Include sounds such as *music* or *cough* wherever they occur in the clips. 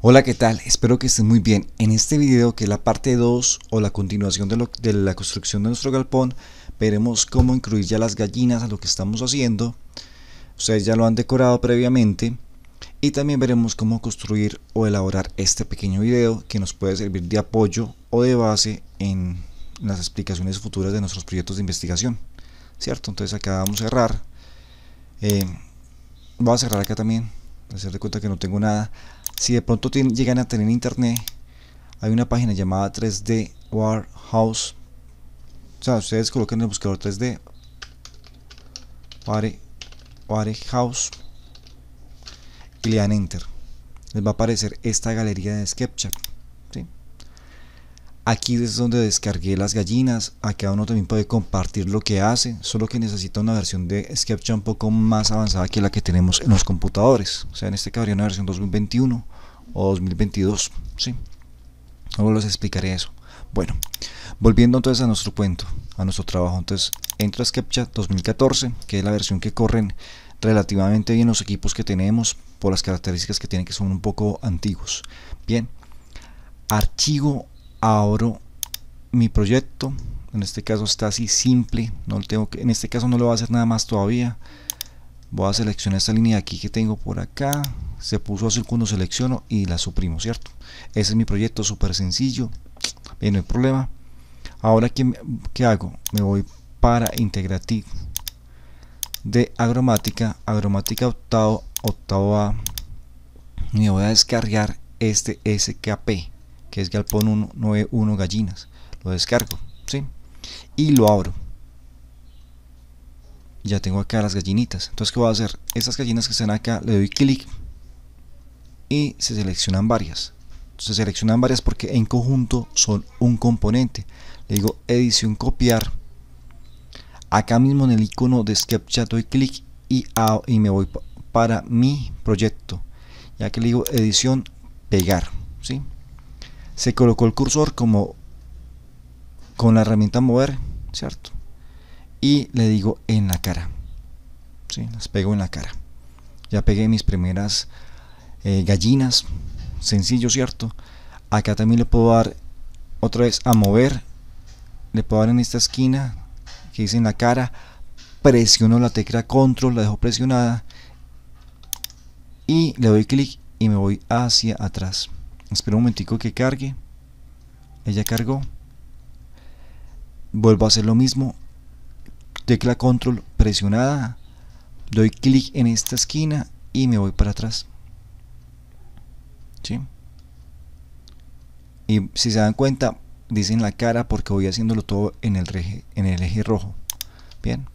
Hola, ¿qué tal? Espero que estén muy bien. En este video, que es la parte 2 o la continuación de, la construcción de nuestro galpón, veremos cómo incluir ya las gallinas a lo que estamos haciendo. Ustedes ya lo han decorado previamente. Y también veremos cómo construir o elaborar este pequeño video que nos puede servir de apoyo o de base en las explicaciones futuras de nuestros proyectos de investigación. ¿Cierto? Entonces acá vamos a cerrar. Eh, voy a cerrar acá también hacer de cuenta que no tengo nada. Si de pronto llegan a tener internet, hay una página llamada 3D Warehouse. O sea, ustedes colocan el buscador 3D Warehouse y le dan enter. Les va a aparecer esta galería de SketchUp. Aquí es donde descargué las gallinas, acá uno también puede compartir lo que hace, solo que necesita una versión de SketchUp un poco más avanzada que la que tenemos en los computadores. O sea, en este caso habría una versión 2021 o 2022, ¿sí? Luego les explicaré eso. Bueno, volviendo entonces a nuestro cuento, a nuestro trabajo. Entonces, entro a SketchUp 2014, que es la versión que corren relativamente bien los equipos que tenemos por las características que tienen que son un poco antiguos. Bien, archivo abro mi proyecto en este caso está así simple no tengo en este caso no lo voy a hacer nada más todavía voy a seleccionar esta línea aquí que tengo por acá se puso a cuando selecciono y la suprimo cierto ese es mi proyecto súper sencillo bien no hay problema ahora ¿qué, ¿qué, hago me voy para integrative de agromática agromática octavo octavo a me voy a descargar este skp que es Galpón 191 Gallinas. Lo descargo, ¿sí? Y lo abro. Ya tengo acá las gallinitas. Entonces, ¿qué voy a hacer? Estas gallinas que están acá, le doy clic y se seleccionan varias. Se seleccionan varias porque en conjunto son un componente. Le digo edición copiar. Acá mismo en el icono de SketchUp. doy clic y, y me voy para mi proyecto. Ya que le digo edición pegar se colocó el cursor como con la herramienta mover, ¿cierto? Y le digo en la cara, ¿sí? Las pego en la cara. Ya pegué mis primeras eh, gallinas, sencillo, ¿cierto? Acá también le puedo dar otra vez a mover, le puedo dar en esta esquina que dice en la cara, presiono la tecla control, la dejo presionada y le doy clic y me voy hacia atrás. Espero un momentico que cargue. Ella cargó. Vuelvo a hacer lo mismo. Tecla control presionada. Doy clic en esta esquina y me voy para atrás. ¿Sí? Y si se dan cuenta, dicen la cara porque voy haciéndolo todo en el, en el eje rojo. Bien.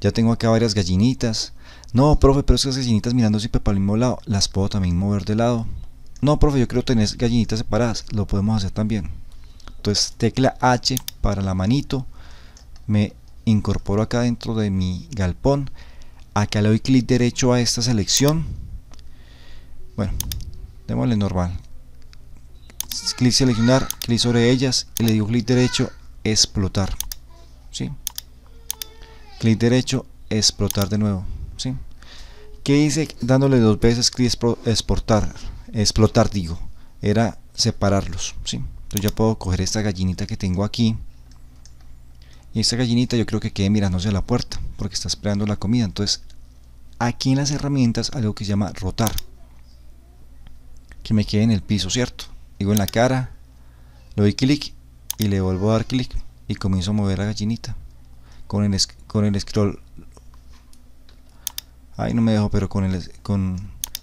Ya tengo acá varias gallinitas. No, profe, pero esas gallinitas mirando siempre para el mismo lado, las puedo también mover de lado. No, profe, yo creo tener gallinitas separadas. Lo podemos hacer también. Entonces, tecla H para la manito. Me incorporo acá dentro de mi galpón. Acá le doy clic derecho a esta selección. Bueno, démosle normal. Clic seleccionar, clic sobre ellas y le digo clic derecho explotar. ¿Sí? Clic derecho explotar de nuevo. ¿Sí? ¿Qué hice dándole dos veces clic exportar? explotar, digo, era separarlos, ¿sí? Entonces ya puedo coger esta gallinita que tengo aquí. Y esta gallinita yo creo que quede mirándose a la puerta, porque está esperando la comida. Entonces, aquí en las herramientas algo que se llama rotar. Que me quede en el piso, ¿cierto? Digo en la cara, le doy clic y le vuelvo a dar clic y comienzo a mover la gallinita. Con el, con el scroll... Ay, no me dejo, pero con el... Con,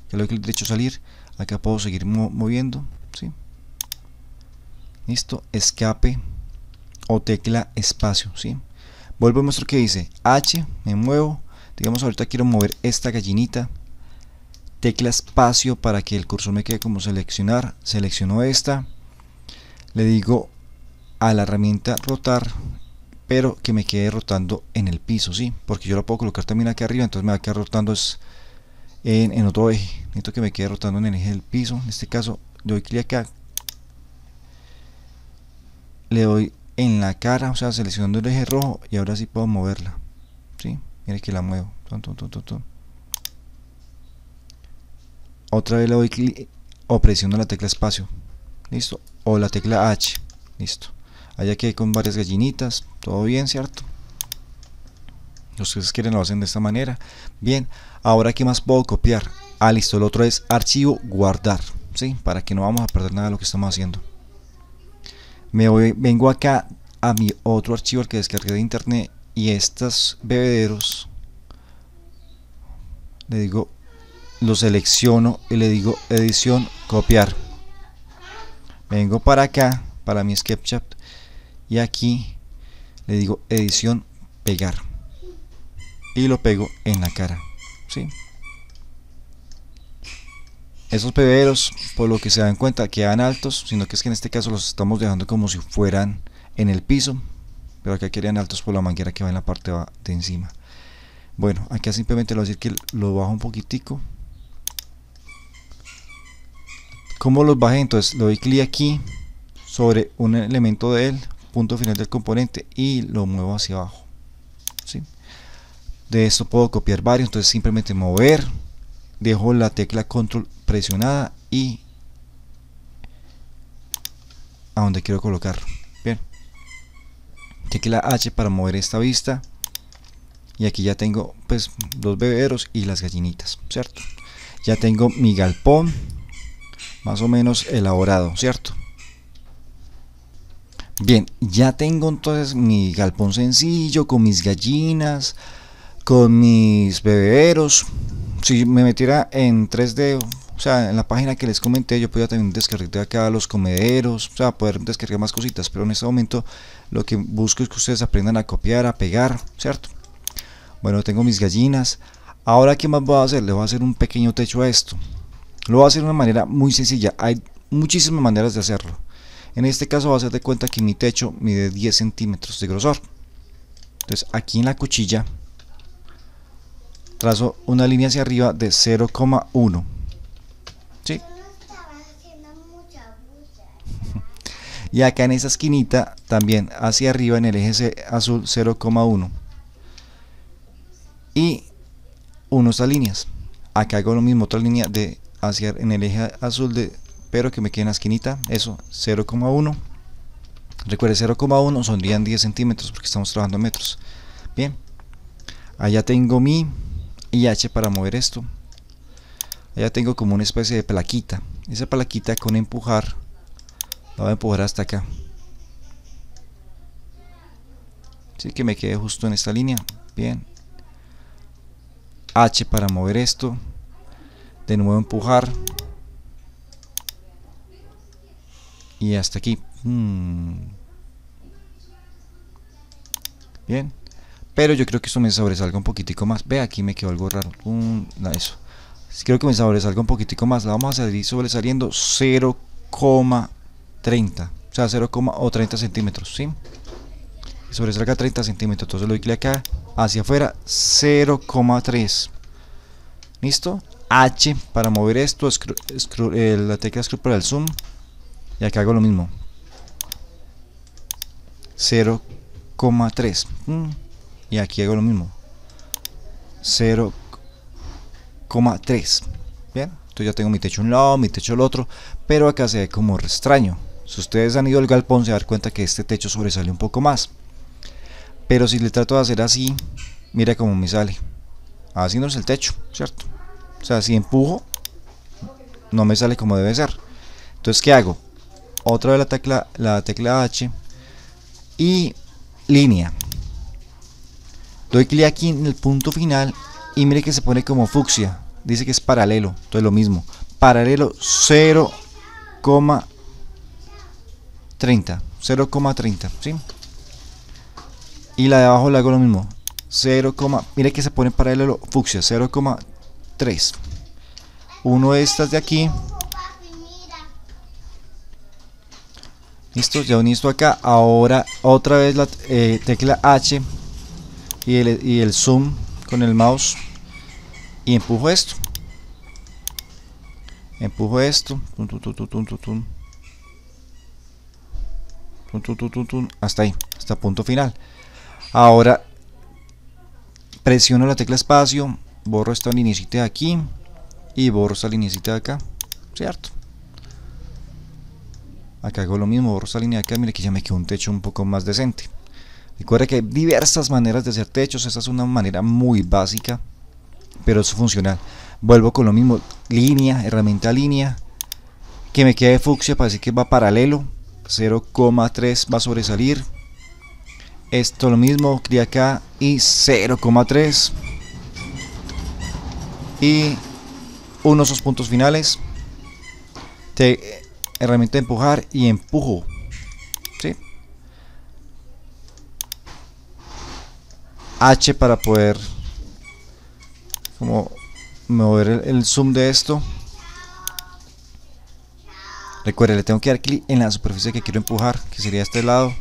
le doy clic derecho salir acá puedo seguir moviendo ¿sí? listo escape o tecla espacio ¿sí? vuelvo a mostrar que dice H me muevo digamos ahorita quiero mover esta gallinita tecla espacio para que el cursor me quede como seleccionar selecciono esta le digo a la herramienta rotar pero que me quede rotando en el piso sí porque yo la puedo colocar también aquí arriba entonces me va a quedar rotando es en, otro eje. Necesito que me quede rotando en el eje del piso. En este caso, doy clic acá. Le doy en la cara, o sea, seleccionando el eje rojo y ahora sí puedo moverla. ¿Sí? Mire que la muevo. Otra vez le doy clic o presiono la tecla espacio. Listo. O la tecla H. Listo. Allá hay con varias gallinitas. Todo bien, ¿cierto? Ustedes quieren lo hacen de esta manera. Bien, ahora que más puedo copiar. Ah, listo, el otro es archivo guardar. ¿sí? Para que no vamos a perder nada de lo que estamos haciendo. Me voy, vengo acá a mi otro archivo que descargué de internet y estos bebederos le digo lo selecciono y le digo edición copiar vengo para acá para mi SketchUp y aquí le digo edición pegar y lo pego en la cara. ¿sí? Esos peberos, por lo que se dan cuenta, quedan altos, sino que es que en este caso los estamos dejando como si fueran en el piso, pero acá quedan altos por la manguera que va en la parte de encima. Bueno, acá simplemente lo voy a decir que lo bajo un poquitico. ¿Cómo los bajé? Entonces le doy clic aquí sobre un elemento del punto final del componente y lo muevo hacia abajo de esto puedo copiar varios entonces simplemente mover dejo la tecla control presionada y a donde quiero colocarlo bien tecla H para mover esta vista y aquí ya tengo pues los bebederos y las gallinitas cierto ya tengo mi galpón más o menos elaborado cierto bien ya tengo entonces mi galpón sencillo con mis gallinas con mis bebederos. Si me metiera en 3D, o sea, en la página que les comenté, yo podía también descargar acá los comederos, o sea, poder descargar más cositas, pero en este momento lo que busco es que ustedes aprendan a copiar, a pegar, ¿cierto? Bueno, tengo mis gallinas. Ahora, ¿qué más voy a hacer? Le voy a hacer un pequeño techo a esto. Lo voy a hacer de una manera muy sencilla. Hay muchísimas maneras de hacerlo. En este caso, voy a hacer de cuenta que mi techo mide 10 centímetros de grosor. Entonces, aquí en la cuchilla trazo una línea hacia arriba de 0,1 ¿sí? *laughs* y acá en esa esquinita también hacia arriba en el eje azul 0,1 y uno estas líneas acá hago lo mismo otra línea de hacia en el eje azul de pero que me quede en esquinita eso 0,1 recuerde 0,1 son 10 centímetros porque estamos trabajando metros bien allá tengo mi y H para mover esto. Ya tengo como una especie de plaquita. Esa plaquita con empujar la voy a empujar hasta acá. Así que me quede justo en esta línea. Bien. H para mover esto. De nuevo empujar. Y hasta aquí. Mm. Bien. Pero yo creo que eso me sobresalga un poquitico más. Ve, aquí me quedó algo raro. eso. Creo que me sobresalga un poquitico más. La vamos a salir sobresaliendo 0,30. O sea, 0,30 centímetros, ¿sí? Sobresalga 30 centímetros. Entonces lo doy clic acá. Hacia afuera, 0,3. ¿Listo? H para mover esto. Eh, la tecla screw para el zoom. Y acá hago lo mismo. 0,3. Y aquí hago lo mismo. 0,3. Bien, entonces ya tengo mi techo un lado, mi techo el otro, pero acá se ve como extraño. Si ustedes han ido al galpón se dar cuenta que este techo sobresale un poco más. Pero si le trato de hacer así, mira cómo me sale. Así no es el techo, ¿cierto? O sea, si empujo, no me sale como debe ser. Entonces, ¿qué hago? Otra vez la tecla, la tecla H y línea. Doy clic aquí en el punto final y mire que se pone como fucsia. Dice que es paralelo, entonces lo mismo. Paralelo 0,30. 0,30, ¿sí? Y la de abajo le hago lo mismo. 0, mire que se pone paralelo fucsia, 0,3. Uno de estas de aquí. Listo, ya uní esto acá. Ahora otra vez la eh, tecla H y el, zoom con el mouse y empujo esto empujo esto hasta ahí hasta punto final ahora presiono la tecla espacio borro esta linecita de aquí y borro esta linecita de acá cierto acá hago lo mismo borro esta línea de acá mire que ya me quedó un techo un poco más decente Recuerda que hay diversas maneras de hacer techos, esta es una manera muy básica, pero es funcional. Vuelvo con lo mismo, línea, herramienta línea, que me quede fucsia para que va paralelo, 0,3 va a sobresalir. Esto lo mismo de acá y 0,3. Y uno dos puntos finales. Te, eh, herramienta empujar y empujo. H para poder como mover el, zoom de esto Recuerden le tengo que dar clic en la superficie que quiero empujar que sería este lado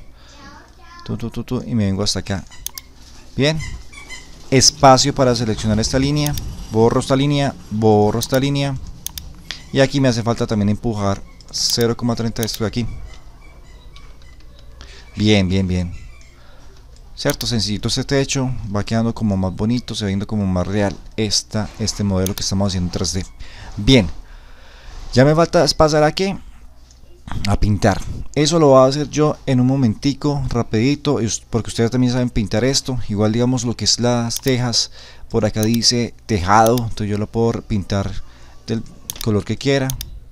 y me vengo hasta acá bien espacio para seleccionar esta línea borro esta línea borro esta línea y aquí me hace falta también empujar 0,30 esto de aquí bien bien bien ¿Cierto? Sencillito este techo, va quedando como más bonito, se viendo como más real esta, este modelo que estamos haciendo en 3D. Bien, ya me falta pasar aquí a pintar. Eso lo voy a hacer yo en un momentico, rapidito, porque ustedes también saben pintar esto. Igual digamos lo que es las tejas, por acá dice tejado, entonces yo lo puedo pintar del color que quiera.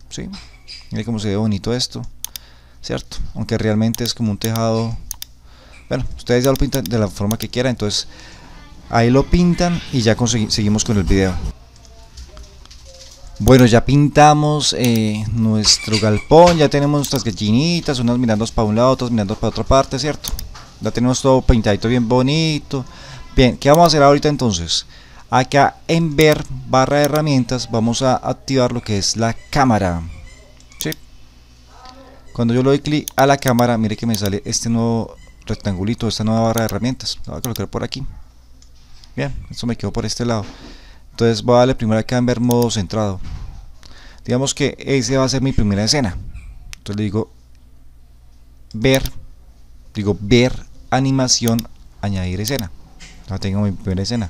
¿sí? cómo se ve bonito esto, ¿cierto? Aunque realmente es como un tejado bueno, ustedes ya lo pintan de la forma que quieran, entonces ahí lo pintan y ya seguimos con el video. Bueno, ya pintamos eh, nuestro galpón, ya tenemos nuestras gallinitas, unas mirando para un lado, otras mirando para otra parte, ¿cierto? Ya tenemos todo pintadito bien bonito. Bien, ¿qué vamos a hacer ahorita entonces? Acá en ver barra de herramientas vamos a activar lo que es la cámara. ¿sí? Cuando yo le doy clic a la cámara, mire que me sale este nuevo rectangulito, esta nueva barra de herramientas. lo voy a colocar por aquí. Bien, esto me quedó por este lado. Entonces voy a darle primero acá en ver modo centrado. Digamos que ese va a ser mi primera escena. Entonces le digo ver, digo ver animación, añadir escena. Ahora tengo mi primera escena.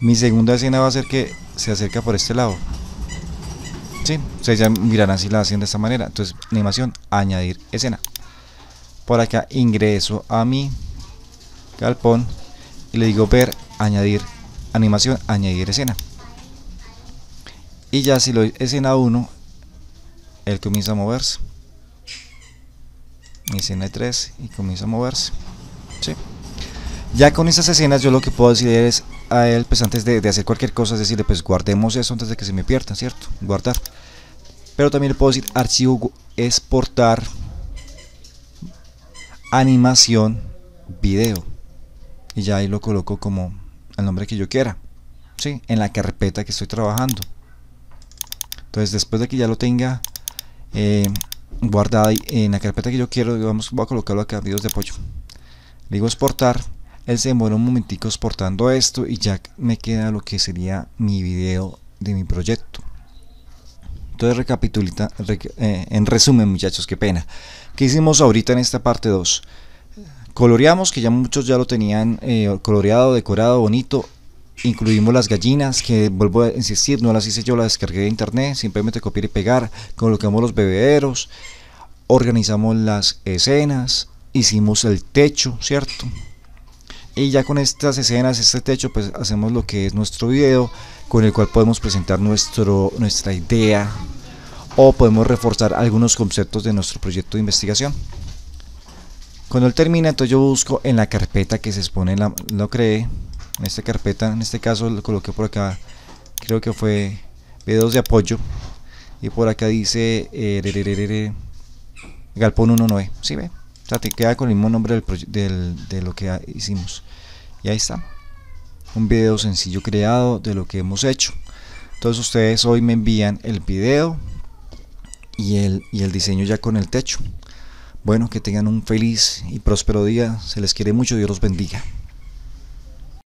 Mi segunda escena va a ser que se acerca por este lado. Sí, ya miran así la hacen de esta manera. Entonces, animación, añadir escena por acá ingreso a mi galpón y le digo ver añadir animación añadir escena y ya si lo escena 1 él comienza a moverse escena 3 y comienza a moverse ¿sí? ya con esas escenas yo lo que puedo decir es a él pues antes de, hacer cualquier cosa es decirle pues guardemos eso antes de que se me pierda cierto guardar pero también le puedo decir archivo exportar animación video. Y ya ahí lo coloco como el nombre que yo quiera. ¿sí? En la carpeta que estoy trabajando. Entonces después de que ya lo tenga guardado eh, guardado en la carpeta que yo quiero, digamos, voy a colocarlo acá, videos de apoyo Le digo exportar. Él se demora un momentico exportando esto y ya me queda lo que sería mi video de mi proyecto. Entonces, recapitulita, eh, en resumen, muchachos, qué pena. ¿Qué hicimos ahorita en esta parte 2? Coloreamos, que ya muchos ya lo tenían eh, coloreado, decorado, bonito. Incluimos las gallinas, que vuelvo a insistir, no las hice yo, las descargué de internet, simplemente copiar y pegar. Colocamos los bebederos, organizamos las escenas, hicimos el techo, ¿cierto? Y ya con estas escenas, este techo, pues hacemos lo que es nuestro video con el cual podemos presentar nuestro, nuestra idea o podemos reforzar algunos conceptos de nuestro proyecto de investigación. Cuando él termina, entonces yo busco en la carpeta que se expone, la, lo cree en esta carpeta, en este caso lo coloqué por acá, creo que fue videos de apoyo, y por acá dice eh, Galpón 19, ¿sí ve? O sea, te queda con el mismo nombre del, de lo que hicimos. Y ahí está un video sencillo creado de lo que hemos hecho. Entonces ustedes hoy me envían el video y el, y el diseño ya con el techo. Bueno, que tengan un feliz y próspero día. Se les quiere mucho. Dios los bendiga.